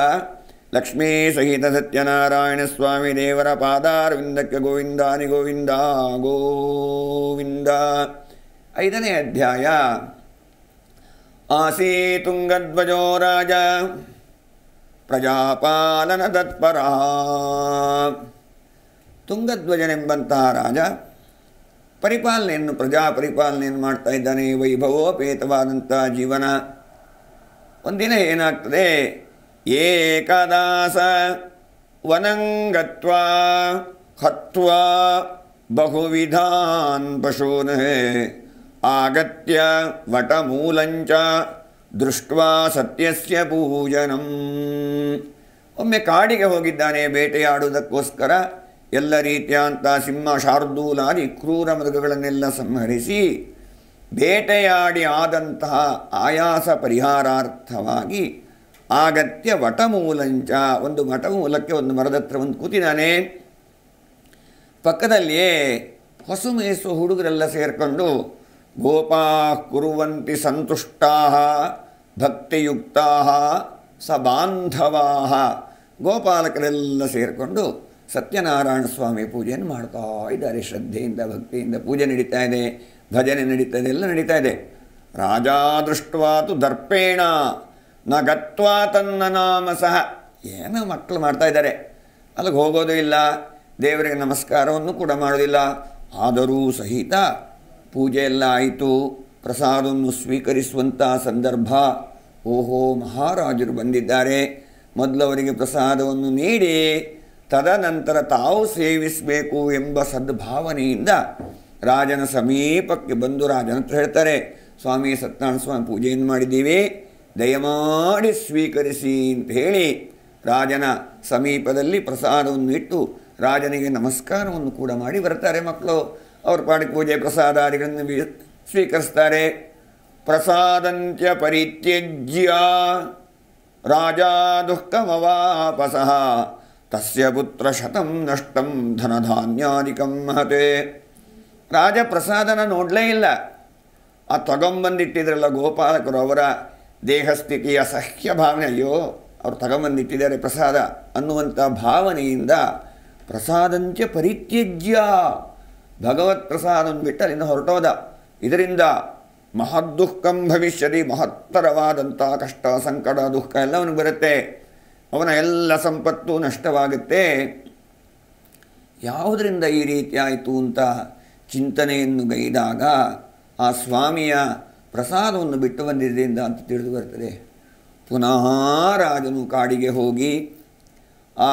ಲಕ್ಷ್ಮೀ ಸಹಿತ ಸತ್ಯನಾರಾಯಣ ಸ್ವಾಮಿ ದೇವರ ಪಾದಾರವಿಂದಕ್ಕೆ ಗೋವಿಂದಾನಿ ಗೋವಿಂದ ಗೋವಿಂದ ಐದನೇ ಅಧ್ಯಾಯ ಆಸೀ ತುಂಗಧ್ವಜೋ ರಾಜ ಪ್ರಜಾಪಾಲನ ತತ್ಪರ ತುಂಗಧ್ವಜನೆಂಬಂತಹ ರಾಜ ಪರಿಪಾಲನೆಯನ್ನು ಪ್ರಜಾ ಪರಿಪಾಲನೆಯನ್ನು ಮಾಡ್ತಾ ಇದ್ದಾನೆ ವೈಭವೋಪೇತವಾದಂಥ ಜೀವನ ಒಂದಿನ ಏನಾಗ್ತದೆ ಏಕದಾಸ ವನಂಗತ್ವ ವನಂಗತ್ವಾ ಹತ್ವಾ ಬಹುವಿಧಾನ್ ಪಶೂನ್ ಆಗತ್ಯ ವಟಮೂಲಂಚ ದೃಷ್ಟ್ವಾ ಸತ್ಯಸ್ಯ ಪೂಜನಂ ಒಮ್ಮೆ ಕಾಡಿಗೆ ಹೋಗಿದ್ದಾನೆ ಬೇಟೆಯಾಡುವುದಕ್ಕೋಸ್ಕರ ಎಲ್ಲ ರೀತಿಯಂಥ ಸಿಂಹ ಶಾರ್ದೂಲಾದಿ ಕ್ರೂರ ಮೃಗಗಳನ್ನೆಲ್ಲ ಸಂಹರಿಸಿ ಬೇಟೆಯಾಡಿ ಆದಂತಹ ಆಯಾಸ ಪರಿಹಾರಾರ್ಥವಾಗಿ ಆಗತ್ಯ ವಟಮೂಲಂಚ ಒಂದು ವಟಮೂಲಕ್ಕೆ ಒಂದು ಮರದ ಹತ್ರ ಒಂದು ಕೂತಿದ್ದಾನೆ ಪಕ್ಕದಲ್ಲಿಯೇ ಹೊಸು ಮೇಸು ಹುಡುಗರೆಲ್ಲ ಸೇರಿಕೊಂಡು ಗೋಪಾ ಕುರುವಂತಿ ಸಂತುಷ್ಟಾ ಭಕ್ತಿಯುಕ್ತಾ ಸ ಬಾಂಧವಾ ಗೋಪಾಲಕರೆಲ್ಲ ಸೇರಿಕೊಂಡು ಸತ್ಯನಾರಾಯಣ ಸ್ವಾಮಿ ಪೂಜೆಯನ್ನು ಮಾಡ್ತಾ ಇದ್ದಾರೆ ಶ್ರದ್ಧೆಯಿಂದ ಭಕ್ತಿಯಿಂದ ಪೂಜೆ ನಡೀತಾ ಇದೆ ಭಜನೆ ನಡೀತಾ ಇದೆ ಎಲ್ಲ ನಡೀತಾ ಇದೆ ರಾಜಾ ದೃಷ್ಟವಾತು ದರ್ಪೇಣ ನ ಗತ್ವಾ ತನ್ನ ನಾಮ ಸಹ ಏನೋ ಮಕ್ಕಳು ಮಾಡ್ತಾಯಿದ್ದಾರೆ ಇದ್ದಾರೆ ಅಲ್ಲಿಗೆ ಹೋಗೋದು ಇಲ್ಲ ದೇವರಿಗೆ ನಮಸ್ಕಾರವನ್ನು ಕೂಡ ಮಾಡೋದಿಲ್ಲ ಆದರೂ ಸಹಿತ ಪೂಜೆ ಎಲ್ಲ ಆಯಿತು ಪ್ರಸಾದವನ್ನು ಸ್ವೀಕರಿಸುವಂಥ ಸಂದರ್ಭ ಓಹೋ ಮಹಾರಾಜರು ಬಂದಿದ್ದಾರೆ ಮೊದಲು ಅವರಿಗೆ ಪ್ರಸಾದವನ್ನು ನೀಡಿ ತದನಂತರ ತಾವು ಸೇವಿಸಬೇಕು ಎಂಬ ಸದ್ಭಾವನೆಯಿಂದ ರಾಜನ ಸಮೀಪಕ್ಕೆ ಬಂದು ರಾಜನ ಹೇಳ್ತಾರೆ ಸ್ವಾಮಿ ಸತ್ಯನಾರಾಯಣ ಸ್ವಾಮಿ ಪೂಜೆಯನ್ನು ಮಾಡಿದ್ದೀವಿ ದಯಮಾಡಿ ಸ್ವೀಕರಿಸಿ ಅಂತ ಹೇಳಿ ರಾಜನ ಸಮೀಪದಲ್ಲಿ ಪ್ರಸಾದವನ್ನು ಇಟ್ಟು ರಾಜನಿಗೆ ನಮಸ್ಕಾರವನ್ನು ಕೂಡ ಮಾಡಿ ಬರ್ತಾರೆ ಮಕ್ಕಳು ಅವ್ರ ಪಾಡಿ ಪೂಜೆ ಪ್ರಸಾದಾದಿಗಳನ್ನು ಸ್ವೀಕರಿಸ್ತಾರೆ ಪ್ರಸಾದಂತ್ಯ ಪರಿತ್ಯಜ್ಯ ರಾಜ ದುಃಖಮವಾಪಸಃ ತಸ್ಯ ಪುತ್ರ ಶತಂ ನಷ್ಟಂ ಧನಧಾನ್ಯಾದಿಕಂ ಮಹತೆ ರಾಜ ಪ್ರಸಾದನ ನೋಡಲೇ ಇಲ್ಲ ಆ ತಗೊಂಬಂದಿಟ್ಟಿದ್ರಲ್ಲ ಗೋಪಾಲಕರು ಅವರ ದೇಹಸ್ಥಿತಿಯ ಸಹ್ಯ ಭಾವನೆ ಅಯ್ಯೋ ಅವ್ರು ತಗೊಂಬಂದಿಟ್ಟಿದ್ದಾರೆ ಪ್ರಸಾದ ಅನ್ನುವಂಥ ಭಾವನೆಯಿಂದ ಪ್ರಸಾದಂತೆ ಪರಿತ್ಯಜ್ಯ ಭಗವತ್ ಪ್ರಸಾದ ಬಿಟ್ಟು ಅಲ್ಲಿಂದ ಹೊರಟೋದ ಇದರಿಂದ ಮಹದ್ದುಃಖಂ ಭವಿಷ್ಯದಿ ಮಹತ್ತರವಾದಂಥ ಕಷ್ಟ ಸಂಕಟ ದುಃಖ ಎಲ್ಲ ಬರುತ್ತೆ ಅವನ ಎಲ್ಲ ಸಂಪತ್ತು ನಷ್ಟವಾಗುತ್ತೆ ಯಾವುದರಿಂದ ಈ ರೀತಿಯಾಯಿತು ಅಂತ ಚಿಂತನೆಯನ್ನು ಗೈದಾಗ ಆ ಸ್ವಾಮಿಯ ಪ್ರಸಾದವನ್ನು ಬಿಟ್ಟು ಬಂದಿದ್ದರಿಂದ ಅಂತ ತಿಳಿದು ಬರ್ತದೆ ಪುನಃ ರಾಜನು ಕಾಡಿಗೆ ಹೋಗಿ ಆ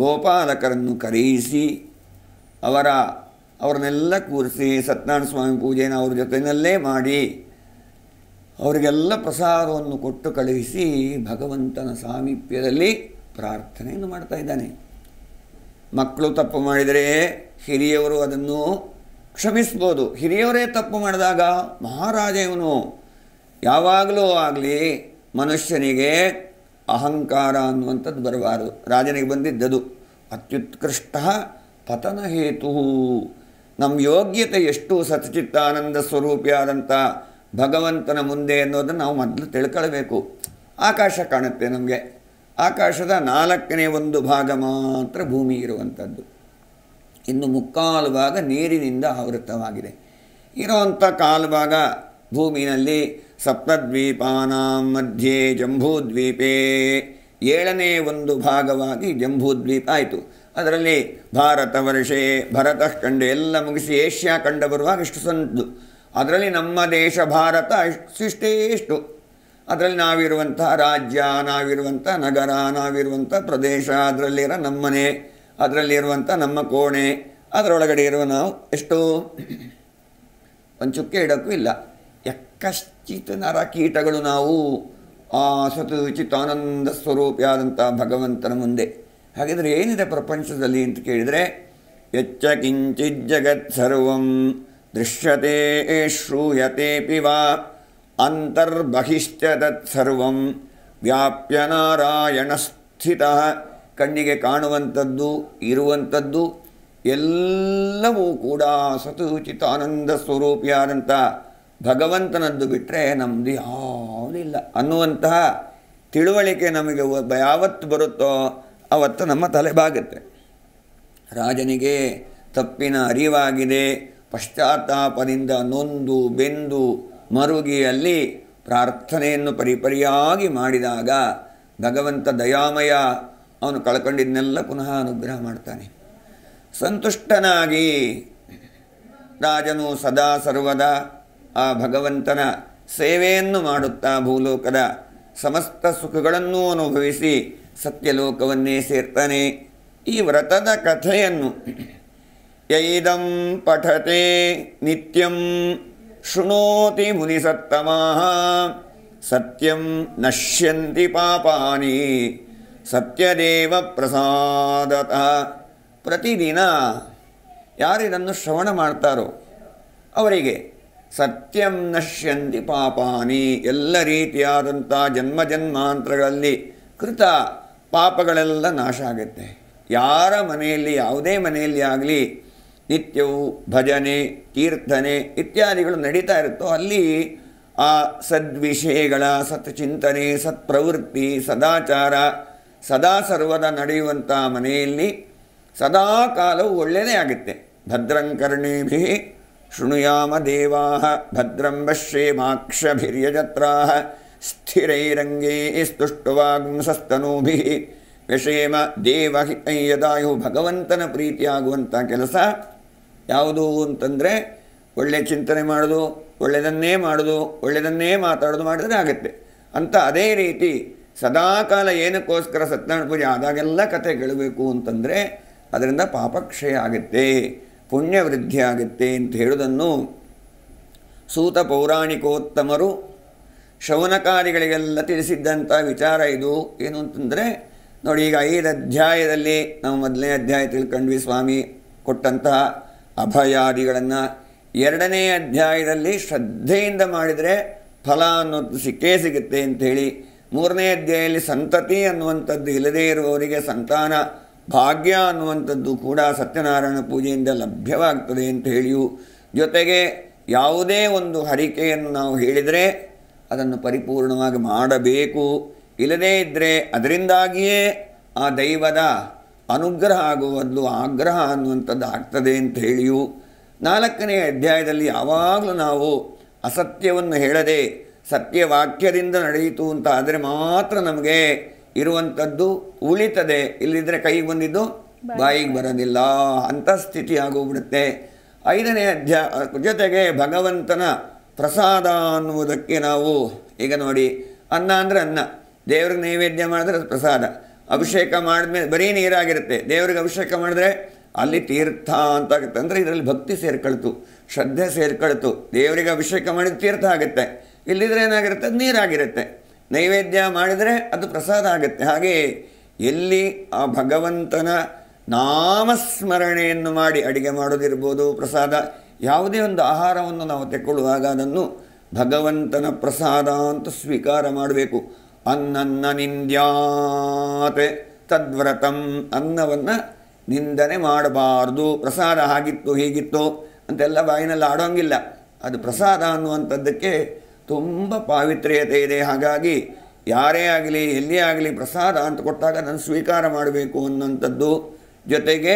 ಗೋಪಾಲಕರನ್ನು ಕರೆಯಿಸಿ ಅವರ ಅವರನ್ನೆಲ್ಲ ಕೂರಿಸಿ ಸತ್ಯನಾರಾಯಣ ಸ್ವಾಮಿ ಪೂಜೆಯನ್ನು ಅವ್ರ ಜೊತೆಯಲ್ಲೇ ಮಾಡಿ ಅವರಿಗೆಲ್ಲ ಪ್ರಸಾದವನ್ನು ಕೊಟ್ಟು ಕಳುಹಿಸಿ ಭಗವಂತನ ಸಾಮೀಪ್ಯದಲ್ಲಿ ಪ್ರಾರ್ಥನೆಯನ್ನು ಮಾಡ್ತಾ ಇದ್ದಾನೆ ಮಕ್ಕಳು ತಪ್ಪು ಮಾಡಿದರೆ ಹಿರಿಯವರು ಅದನ್ನು ಕ್ಷಮಿಸ್ಬೋದು ಹಿರಿಯವರೇ ತಪ್ಪು ಮಾಡಿದಾಗ ಮಹಾರಾಜ ಇವನು ಯಾವಾಗಲೂ ಆಗಲಿ ಮನುಷ್ಯನಿಗೆ ಅಹಂಕಾರ ಅನ್ನುವಂಥದ್ದು ಬರಬಾರದು ರಾಜನಿಗೆ ಬಂದಿದ್ದದು ಅತ್ಯುತ್ಕೃಷ್ಟ ಪತನ ಹೇತು ನಮ್ಮ ಯೋಗ್ಯತೆ ಎಷ್ಟು ಸತ್ಚಿತ್ತಾನಂದ ಸ್ವರೂಪಿಯಾದಂಥ ಭಗವಂತನ ಮುಂದೆ ಅನ್ನೋದನ್ನು ನಾವು ಮೊದಲು ತಿಳ್ಕೊಳ್ಬೇಕು ಆಕಾಶ ಕಾಣುತ್ತೆ ನಮಗೆ ಆಕಾಶದ ನಾಲ್ಕನೇ ಒಂದು ಭಾಗ ಮಾತ್ರ ಭೂಮಿ ಇರುವಂಥದ್ದು ಇನ್ನು ಮುಕ್ಕಾಲು ಭಾಗ ನೀರಿನಿಂದ ಆವೃತವಾಗಿದೆ ಇರೋವಂಥ ಕಾಲು ಭಾಗ ಭೂಮಿನಲ್ಲಿ ಸಪ್ತದ್ವೀಪಾನ ಮಧ್ಯೆ ಜಂಬೂದ್ವೀಪೇ ಏಳನೇ ಒಂದು ಭಾಗವಾಗಿ ಜಂಬೂದ್ವೀಪ ಆಯಿತು ಅದರಲ್ಲಿ ಭಾರತ ವರ್ಷೆ ಕಂಡು ಎಲ್ಲ ಮುಗಿಸಿ ಏಷ್ಯಾ ಕಂಡು ಬರುವಾಗ ಇಷ್ಟು ಸಂತು ಅದರಲ್ಲಿ ನಮ್ಮ ದೇಶ ಭಾರತ ಇಷ್ಟೇ ಇಷ್ಟು ಅದರಲ್ಲಿ ನಾವಿರುವಂಥ ರಾಜ್ಯ ನಾವಿರುವಂಥ ನಗರ ನಾವಿರುವಂಥ ಪ್ರದೇಶ ಅದರಲ್ಲಿರೋ ನಮ್ಮನೆ ಅದರಲ್ಲಿರುವಂಥ ನಮ್ಮ ಕೋಣೆ ಅದರೊಳಗಡೆ ಇರುವ ನಾವು ಎಷ್ಟೋ ಪಂಚುಕ್ಕೆ ಇಡೋಕ್ಕೂ ಇಲ್ಲ ಯಕ್ಕಶ್ಚಿತ್ ನರ ಕೀಟಗಳು ನಾವು ಆ ಸತು ಸ್ವರೂಪಿಯಾದಂಥ ಭಗವಂತನ ಮುಂದೆ ಹಾಗಿದ್ರೆ ಏನಿದೆ ಪ್ರಪಂಚದಲ್ಲಿ ಅಂತ ಕೇಳಿದರೆ ಎಚ್ಚ ಕಿಂಚಿತ್ ಜಗತ್ ದೃಶ್ಯತೆ ಶ್ರೂಯತೆ ಪಿವಾ ಅಂತರ್ಬಹಿಶ್ಚ ತತ್ಸರ್ವಂ ವ್ಯಾಪ್ಯ ನಾರಾಯಣ ಸ್ಥಿತ ಕಣ್ಣಿಗೆ ಕಾಣುವಂಥದ್ದು ಇರುವಂಥದ್ದು ಎಲ್ಲವೂ ಕೂಡ ಸತುಚಿತ ಆನಂದ ಸ್ವರೂಪಿಯಾದಂಥ ಭಗವಂತನದ್ದು ಬಿಟ್ಟರೆ ನಮ್ಮದು ಯಾವುದಿಲ್ಲ ಅನ್ನುವಂತಹ ತಿಳುವಳಿಕೆ ನಮಗೆ ಯಾವತ್ತು ಬರುತ್ತೋ ಅವತ್ತು ನಮ್ಮ ತಲೆ ಬಾಗುತ್ತೆ ರಾಜನಿಗೆ ತಪ್ಪಿನ ಅರಿವಾಗಿದೆ ಪಶ್ಚಾತ್ತಾಪದಿಂದ ನೊಂದು ಬೆಂದು ಮರುಗಿಯಲ್ಲಿ ಪ್ರಾರ್ಥನೆಯನ್ನು ಪರಿಪರಿಯಾಗಿ ಮಾಡಿದಾಗ ಭಗವಂತ ದಯಾಮಯ ಅವನು ಕಳ್ಕೊಂಡಿದ್ದನ್ನೆಲ್ಲ ಪುನಃ ಅನುಗ್ರಹ ಮಾಡ್ತಾನೆ ಸಂತುಷ್ಟನಾಗಿ ರಾಜನು ಸದಾ ಸರ್ವದ ಆ ಭಗವಂತನ ಸೇವೆಯನ್ನು ಮಾಡುತ್ತಾ ಭೂಲೋಕದ ಸಮಸ್ತ ಸುಖಗಳನ್ನೂ ಅನುಭವಿಸಿ ಸತ್ಯಲೋಕವನ್ನೇ ಸೇರ್ತಾನೆ ಈ ವ್ರತದ ಕಥೆಯನ್ನು ಯೈದಂ ಪಠತೆ ನಿತ್ಯಂ ಶೃಣೋತಿ ಮುನಿಸತ್ತಮ ಸತ್ಯಂ ನಶ್ಯಂತಿ ಪಾಪಾನಿ ಸತ್ಯದೇವ ಪ್ರಸಾದತ ಪ್ರತಿದಿನ ಯಾರಿದನ್ನು ಶ್ರವಣ ಮಾಡ್ತಾರೋ ಅವರಿಗೆ ಸತ್ಯಂ ನಶ್ಯಂತಿ ಪಾಪಾನಿ ಎಲ್ಲ ರೀತಿಯಾದಂಥ ಜನ್ಮ ಜನ್ಮಾಂತರಗಳಲ್ಲಿ ಕೃತ ಪಾಪಗಳೆಲ್ಲ ನಾಶ ಆಗುತ್ತೆ ಯಾರ ಮನೆಯಲ್ಲಿ ಯಾವುದೇ ಮನೆಯಲ್ಲಿ ಆಗಲಿ ನಿತ್ಯವು ಭಜನೆ ಕೀರ್ತನೆ ಇತ್ಯಾದಿಗಳು ನಡೀತಾ ಇರುತ್ತೋ ಅಲ್ಲಿ ಆ ಸದ್ವಿಷಯಗಳ ಸತ್ಚಿಂತನೆ ಪ್ರವೃತ್ತಿ ಸದಾಚಾರ ಸದಾ ಸರ್ವದ ನಡೆಯುವಂಥ ಮನೆಯಲ್ಲಿ ಸದಾ ಕಾಲವು ಒಳ್ಳೆಯದೇ ಆಗುತ್ತೆ ಭದ್ರಂಕರ್ಣೀಭಿ ಶೃಣುಯಾಮ ದೇವಾ ಭದ್ರಂಬಶ್ರೇಮಾಕ್ಷಭಿರ್ಯಜತ್ರಾ ಸ್ಥಿರೈರಂಗೇ ಸ್ತುಷ್ಟುವಾಗುಂಸಸ್ತನೂಭಿ ವಿಷೇಮ ದೇವಹಿತಯ್ಯದಾಯು ಭಗವಂತನ ಪ್ರೀತಿಯಾಗುವಂಥ ಕೆಲಸ ಯಾವುದು ಅಂತಂದರೆ ಒಳ್ಳೆ ಚಿಂತನೆ ಮಾಡೋದು ಒಳ್ಳೆಯದನ್ನೇ ಮಾಡೋದು ಒಳ್ಳೆಯದನ್ನೇ ಮಾತಾಡೋದು ಮಾಡಿದರೆ ಆಗುತ್ತೆ ಅಂತ ಅದೇ ರೀತಿ ಸದಾಕಾಲ ಏನಕ್ಕೋಸ್ಕರ ಸತ್ಯನಾರಾಯಣ ಪೂಜೆ ಆದಾಗೆಲ್ಲ ಕತೆ ಕೇಳಬೇಕು ಅಂತಂದರೆ ಅದರಿಂದ ಪಾಪಕ್ಷಯ ಆಗುತ್ತೆ ಪುಣ್ಯವೃದ್ಧಿ ಆಗುತ್ತೆ ಅಂತ ಹೇಳೋದನ್ನು ಸೂತ ಪೌರಾಣಿಕೋತ್ತಮರು ಶವನಕಾರಿಗಳಿಗೆಲ್ಲ ತಿಳಿಸಿದ್ದಂಥ ವಿಚಾರ ಇದು ಏನು ಅಂತಂದರೆ ನೋಡಿ ಈಗ ಐದು ಅಧ್ಯಾಯದಲ್ಲಿ ನಾವು ಮೊದಲನೇ ಅಧ್ಯಾಯ ತಿಳ್ಕೊಂಡ್ವಿ ಸ್ವಾಮಿ ಕೊಟ್ಟಂತಹ ಅಭಯಾದಿಗಳನ್ನು ಎರಡನೇ ಅಧ್ಯಾಯದಲ್ಲಿ ಶ್ರದ್ಧೆಯಿಂದ ಮಾಡಿದರೆ ಫಲ ಅನ್ನೋದು ಸಿಕ್ಕೇ ಸಿಗುತ್ತೆ ಅಂಥೇಳಿ ಮೂರನೇ ಅಧ್ಯಾಯದಲ್ಲಿ ಸಂತತಿ ಅನ್ನುವಂಥದ್ದು ಇಲ್ಲದೇ ಇರುವವರಿಗೆ ಸಂತಾನ ಭಾಗ್ಯ ಅನ್ನುವಂಥದ್ದು ಕೂಡ ಸತ್ಯನಾರಾಯಣ ಪೂಜೆಯಿಂದ ಲಭ್ಯವಾಗ್ತದೆ ಅಂತ ಹೇಳಿಯು ಜೊತೆಗೆ ಯಾವುದೇ ಒಂದು ಹರಿಕೆಯನ್ನು ನಾವು ಹೇಳಿದರೆ ಅದನ್ನು ಪರಿಪೂರ್ಣವಾಗಿ ಮಾಡಬೇಕು ಇಲ್ಲದೇ ಇದ್ದರೆ ಅದರಿಂದಾಗಿಯೇ ಆ ದೈವದ ಅನುಗ್ರಹ ಆಗುವದ್ದು ಆಗ್ರಹ ಅನ್ನುವಂಥದ್ದು ಆಗ್ತದೆ ಅಂತ ಹೇಳಿಯು ನಾಲ್ಕನೇ ಅಧ್ಯಾಯದಲ್ಲಿ ಯಾವಾಗಲೂ ನಾವು ಅಸತ್ಯವನ್ನು ಹೇಳದೆ ಸತ್ಯವಾಕ್ಯದಿಂದ ನಡೆಯಿತು ಅಂತ ಆದರೆ ಮಾತ್ರ ನಮಗೆ ಇರುವಂಥದ್ದು ಉಳಿತದೆ ಇಲ್ಲಿದ್ದರೆ ಕೈಗೆ ಬಂದಿದ್ದು ಬಾಯಿಗೆ ಬರೋದಿಲ್ಲ ಅಂತ ಸ್ಥಿತಿ ಆಗೋಗ್ಬಿಡುತ್ತೆ ಐದನೇ ಅಧ್ಯ ಜೊತೆಗೆ ಭಗವಂತನ ಪ್ರಸಾದ ಅನ್ನುವುದಕ್ಕೆ ನಾವು ಈಗ ನೋಡಿ ಅನ್ನ ಅಂದರೆ ಅನ್ನ ದೇವ್ರಿಗೆ ನೈವೇದ್ಯ ಮಾಡಿದ್ರೆ ಅದು ಪ್ರಸಾದ ಅಭಿಷೇಕ ಮಾಡಿದ್ಮೇಲೆ ಬರೀ ನೀರಾಗಿರುತ್ತೆ ದೇವ್ರಿಗೆ ಅಭಿಷೇಕ ಮಾಡಿದ್ರೆ ಅಲ್ಲಿ ತೀರ್ಥ ಅಂತಾಗುತ್ತೆ ಅಂದರೆ ಇದರಲ್ಲಿ ಭಕ್ತಿ ಸೇರ್ಕೊಳ್ತು ಶ್ರದ್ಧೆ ಸೇರ್ಕೊಳ್ತು ದೇವರಿಗೆ ಅಭಿಷೇಕ ಮಾಡಿದ ತೀರ್ಥ ಆಗುತ್ತೆ ಇಲ್ಲಿದ್ರೆ ಏನಾಗಿರುತ್ತೆ ಅದು ನೀರಾಗಿರುತ್ತೆ ನೈವೇದ್ಯ ಮಾಡಿದರೆ ಅದು ಪ್ರಸಾದ ಆಗುತ್ತೆ ಹಾಗೆ ಎಲ್ಲಿ ಆ ಭಗವಂತನ ನಾಮಸ್ಮರಣೆಯನ್ನು ಮಾಡಿ ಅಡುಗೆ ಮಾಡೋದಿರ್ಬೋದು ಪ್ರಸಾದ ಯಾವುದೇ ಒಂದು ಆಹಾರವನ್ನು ನಾವು ತೆಕ್ಕೊಳ್ಳುವಾಗ ಅದನ್ನು ಭಗವಂತನ ಪ್ರಸಾದ ಅಂತ ಸ್ವೀಕಾರ ಮಾಡಬೇಕು ಅನ್ನನ್ನ ನಿಂದ್ಯಾತೆ ತದ್ವ್ರತಂ ಅನ್ನವನ್ನು ನಿಂದನೆ ಮಾಡಬಾರ್ದು ಪ್ರಸಾದ ಹಾಗಿತ್ತು ಹೀಗಿತ್ತು ಅಂತೆಲ್ಲ ಬಾಯಿನಲ್ಲಿ ಆಡೋಂಗಿಲ್ಲ ಅದು ಪ್ರಸಾದ ಅನ್ನುವಂಥದ್ದಕ್ಕೆ ತುಂಬ ಪಾವಿತ್ರ್ಯತೆ ಇದೆ ಹಾಗಾಗಿ ಯಾರೇ ಆಗಲಿ ಎಲ್ಲಿಯೇ ಆಗಲಿ ಪ್ರಸಾದ ಅಂತ ಕೊಟ್ಟಾಗ ನಾನು ಸ್ವೀಕಾರ ಮಾಡಬೇಕು ಅನ್ನುವಂಥದ್ದು ಜೊತೆಗೆ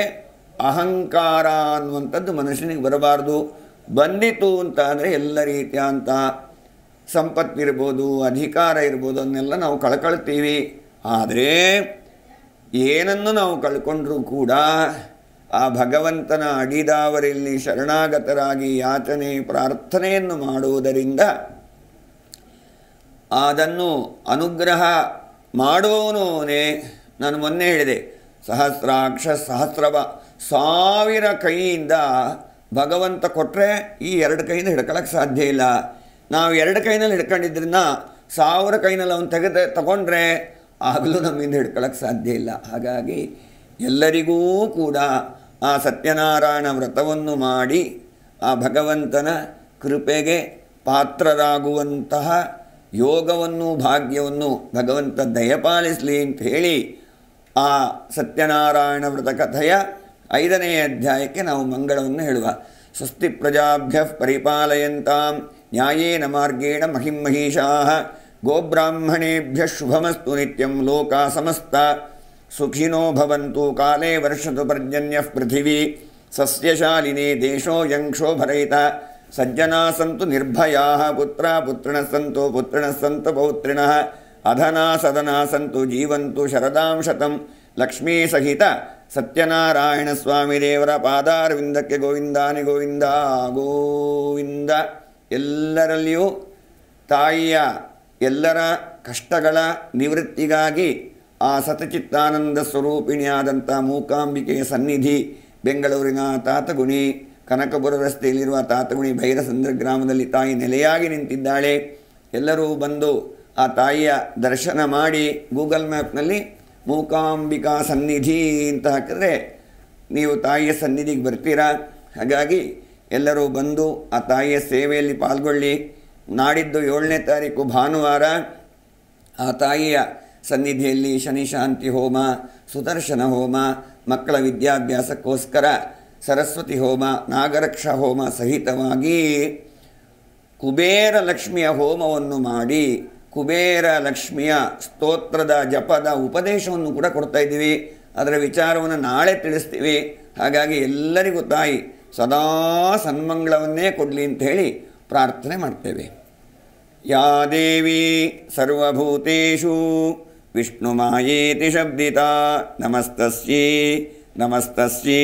ಅಹಂಕಾರ ಅನ್ನುವಂಥದ್ದು ಮನುಷ್ಯನಿಗೆ ಬರಬಾರ್ದು ಬಂದಿತು ಅಂತ ಅಂದರೆ ಎಲ್ಲ ರೀತಿಯ ಅಂತ ಸಂಪತ್ತಿರ್ಬೋದು ಅಧಿಕಾರ ಇರ್ಬೋದು ಅನ್ನೆಲ್ಲ ನಾವು ಕಳ್ಕೊಳ್ತೀವಿ ಆದರೆ ಏನನ್ನು ನಾವು ಕಳ್ಕೊಂಡ್ರೂ ಕೂಡ ಆ ಭಗವಂತನ ಅಡಿದಾವರಲ್ಲಿ ಶರಣಾಗತರಾಗಿ ಯಾಚನೆ ಪ್ರಾರ್ಥನೆಯನ್ನು ಮಾಡುವುದರಿಂದ ಅದನ್ನು ಅನುಗ್ರಹ ಮಾಡುವವನೋನೇ ನಾನು ಮೊನ್ನೆ ಹೇಳಿದೆ ಸಹಸ್ರಾಕ್ಷ ಸಹಸ್ರವ ಸಾವಿರ ಕೈಯಿಂದ ಭಗವಂತ ಕೊಟ್ಟರೆ ಈ ಎರಡು ಕೈಯಿಂದ ಹಿಡ್ಕೊಳಕ್ಕೆ ಸಾಧ್ಯ ಇಲ್ಲ ನಾವು ಎರಡು ಕೈನಲ್ಲಿ ಹಿಡ್ಕೊಂಡಿದ್ರನ್ನ ಸಾವಿರ ಕೈನಲ್ಲಿ ಅವನು ತೆಗೆದ ತಗೊಂಡ್ರೆ ಆಗಲೂ ನಮ್ಮಿಂದ ಹಿಡ್ಕೊಳಕ್ಕೆ ಸಾಧ್ಯ ಇಲ್ಲ ಹಾಗಾಗಿ ಎಲ್ಲರಿಗೂ ಕೂಡ ಆ ಸತ್ಯನಾರಾಯಣ ವ್ರತವನ್ನು ಮಾಡಿ ಆ ಭಗವಂತನ ಕೃಪೆಗೆ ಪಾತ್ರರಾಗುವಂತಹ ಯೋಗವನ್ನು ಭಾಗ್ಯವನ್ನು ಭಗವಂತ ದಯಪಾಲಿಸಲಿ ಅಂತ ಹೇಳಿ ಆ ಸತ್ಯನಾರಾಯಣ ವ್ರತ ಕಥೆಯ ಐದನೆಯ ಅಧ್ಯಾಯಕ್ಕೆ ನಾವು ಮಂಗಳವನ್ನು ಹೇಳುವ ಸ್ವಸ್ತಿ ಪ್ರಜಾಭ್ಯ ಪರಿಪಾಲಯಂತಾಂ ನ್ಯಾಯೇನ ಮಾರ್ಗೇಣ ಮಹಿಂಮಹೀಷಾ ಗೋಬ್ರಾಹ್ಮಣೇಭ್ಯ ಶುಭಮಸ್ತು ನಿತ್ಯಂ ಲೋಕ ಸಮಸ್ತ ಸುಖಿನೋ ಭವಂತು ಕಾಲೇ ವರ್ಷದು ಪರ್ಜನ್ಯ ಪೃಥಿವೀ ಸಸ್ಯಶಾಲಿನೇ ದೇಶೋ ಯಂಕ್ಷೋ ಭರಯಿತ ಸಜ್ಜನಾ ಸಂತು ನಿರ್ಭಯ ಪುತ್ರ ಪುತ್ರಣ ಸಂತು ಪುತ್ರಣ ಸಂತು ಪೌತ್ರಿಣ ಅಧನಾ ಸದನಾ ಸಂತು ಜೀವಂತು ಶರದಾಂ ಶತಂ ಲಕ್ಷ್ಮೀ ಸಹಿತ ಸತ್ಯನಾರಾಯಣ ಸ್ವಾಮಿ ದೇವರ ಪಾದಾರವಿಂದಕ್ಕೆ ಗೋವಿಂದಾನಿ ಗೋವಿಂದ ಗೋವಿಂದ ಎಲ್ಲರಲ್ಲಿಯೂ ತಾಯಿಯ ಎಲ್ಲರ ಕಷ್ಟಗಳ ನಿವೃತ್ತಿಗಾಗಿ ಆ ಸತಚಿತ್ತಾನಂದ ಸ್ವರೂಪಿಣಿಯಾದಂಥ ಮೂಕಾಂಬಿಕೆಯ ಸನ್ನಿಧಿ ಬೆಂಗಳೂರಿನ ತಾತಗುಣಿ ಕನಕಪುರ ರಸ್ತೆಯಲ್ಲಿರುವ ತಾತಗುಣಿ ಭೈರಸಂದ್ರ ಗ್ರಾಮದಲ್ಲಿ ತಾಯಿ ನೆಲೆಯಾಗಿ ನಿಂತಿದ್ದಾಳೆ ಎಲ್ಲರೂ ಬಂದು ಆ ತಾಯಿಯ ದರ್ಶನ ಮಾಡಿ ಗೂಗಲ್ ಮ್ಯಾಪ್ನಲ್ಲಿ ಮೂಕಾಂಬಿಕಾ ಸನ್ನಿಧಿ ಅಂತ ಹಾಕಿದ್ರೆ ನೀವು ತಾಯಿಯ ಸನ್ನಿಧಿಗೆ ಬರ್ತೀರಾ ಹಾಗಾಗಿ ಎಲ್ಲರೂ ಬಂದು ಆ ತಾಯಿಯ ಸೇವೆಯಲ್ಲಿ ಪಾಲ್ಗೊಳ್ಳಿ ನಾಡಿದ್ದು ಏಳನೇ ತಾರೀಕು ಭಾನುವಾರ ಆ ತಾಯಿಯ ಸನ್ನಿಧಿಯಲ್ಲಿ ಶನಿಶಾಂತಿ ಹೋಮ ಸುದರ್ಶನ ಹೋಮ ಮಕ್ಕಳ ವಿದ್ಯಾಭ್ಯಾಸಕ್ಕೋಸ್ಕರ ಸರಸ್ವತಿ ಹೋಮ ನಾಗರಕ್ಷ ಹೋಮ ಸಹಿತವಾಗಿ ಕುಬೇರ ಲಕ್ಷ್ಮಿಯ ಹೋಮವನ್ನು ಮಾಡಿ ಕುಬೇರ ಲಕ್ಷ್ಮಿಯ ಸ್ತೋತ್ರದ ಜಪದ ಉಪದೇಶವನ್ನು ಕೂಡ ಕೊಡ್ತಾ ಇದ್ದೀವಿ ಅದರ ವಿಚಾರವನ್ನು ನಾಳೆ ತಿಳಿಸ್ತೀವಿ ಹಾಗಾಗಿ ಎಲ್ಲರಿಗೂ ತಾಯಿ ಸದಾ ಸನ್ಮಂಗಳವನ್ನೇ ಕೊಡಲಿ ಅಂತ ಹೇಳಿ ಪ್ರಾರ್ಥನೆ ಮಾಡ್ತೇವೆ ಯಾ ದೇವಿ ವಿಷ್ಣು ಮಾಯೇತಿ ಶಬ್ದಿತ ನಮಸ್ತೀ ನಮಸ್ತೀ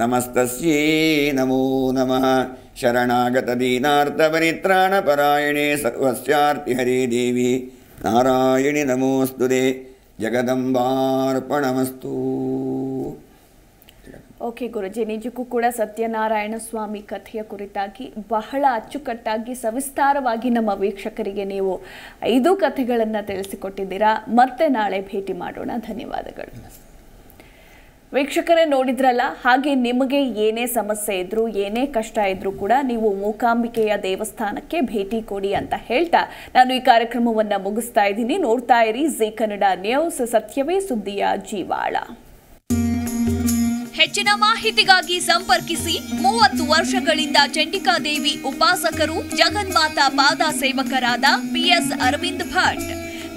ನಮಸ್ತಸ್ಯೇ ನಮೋ ನಮಃ ಶರಣಾಗತ शरणागतदीनार्तपरित्राणपरायणे ಹರಿ ದೇವಿ ನಾರಾಯಣಿ ನಮೋಸ್ತು ರೇ ಜಗದಂಬಾರ್ಪಣಮಸ್ತು ಓಕೆ ಗುರುಜಿ ನಿಜಕ್ಕೂ ಕೂಡ ಸತ್ಯನಾರಾಯಣ ಸ್ವಾಮಿ ಕಥೆಯ ಕುರಿತಾಗಿ ಬಹಳ ಅಚ್ಚುಕಟ್ಟಾಗಿ ಸವಿಸ್ತಾರವಾಗಿ ನಮ್ಮ ವೀಕ್ಷಕರಿಗೆ ನೀವು ಐದು ಕಥೆಗಳನ್ನು ತಿಳಿಸಿಕೊಟ್ಟಿದ್ದೀರಾ ಮತ್ತೆ ನಾಳೆ ಭೇಟಿ ಮಾಡೋಣ ಧನ್ಯವಾದಗಳು ವೀಕ್ಷಕರೇ ನೋಡಿದ್ರಲ್ಲ ಹಾಗೆ ನಿಮಗೆ ಏನೇ ಸಮಸ್ಯೆ ಇದ್ರು ಏನೇ ಕಷ್ಟ ಇದ್ದರೂ ಕೂಡ ನೀವು ಮೂಕಾಂಬಿಕೆಯ ದೇವಸ್ಥಾನಕ್ಕೆ ಭೇಟಿ ಕೊಡಿ ಅಂತ ಹೇಳ್ತಾ ನಾನು ಈ ಕಾರ್ಯಕ್ರಮವನ್ನು ಮುಗಿಸ್ತಾ ಇದ್ದೀನಿ ನೋಡ್ತಾ ಇರಿ ಜೀ ಕನ್ನಡ ನ್ಯೂಸ್ ಸತ್ಯವೇ ಸುದ್ದಿಯ ಜೀವಾಳ ಹೆಚ್ಚಿನ ಮಾಹಿತಿಗಾಗಿ ಸಂಪರ್ಕಿಸಿ ಮೂವತ್ತು ವರ್ಷಗಳಿಂದ ಚಂಡಿಕಾದೇವಿ ಉಪಾಸಕರು ಜಗನ್ಮಾತಾ ಪಾದ ಸೇವಕರಾದ ಪಿಎಸ್ ಅರವಿಂದ್ ಭಟ್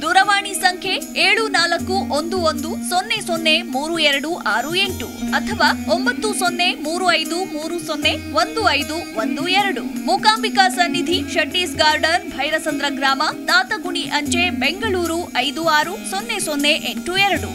ದೂರವಾಣಿ ಸಂಖ್ಯೆ ಏಳು ನಾಲ್ಕು ಒಂದು ಒಂದು ಸೊನ್ನೆ ಸೊನ್ನೆ ಮೂರು ಎರಡು ಆರು ಎಂಟು ಅಥವಾ ಒಂಬತ್ತು ಸೊನ್ನೆ ಮೂರು ಐದು ಮೂರು ಸೊನ್ನೆ ಒಂದು ಐದು ಒಂದು ಎರಡು ಮೂಕಾಂಬಿಕಾ ಸನ್ನಿಧಿ ಶೆಟ್ಟೀಸ್ ಗಾರ್ಡನ್ ಭೈರಸಂದ್ರ ಗ್ರಾಮ ದಾತಗುಣಿ ಅಂಚೆ ಬೆಂಗಳೂರು ಐದು ಆರು ಸೊನ್ನೆ ಸೊನ್ನೆ ಎಂಟು ಎರಡು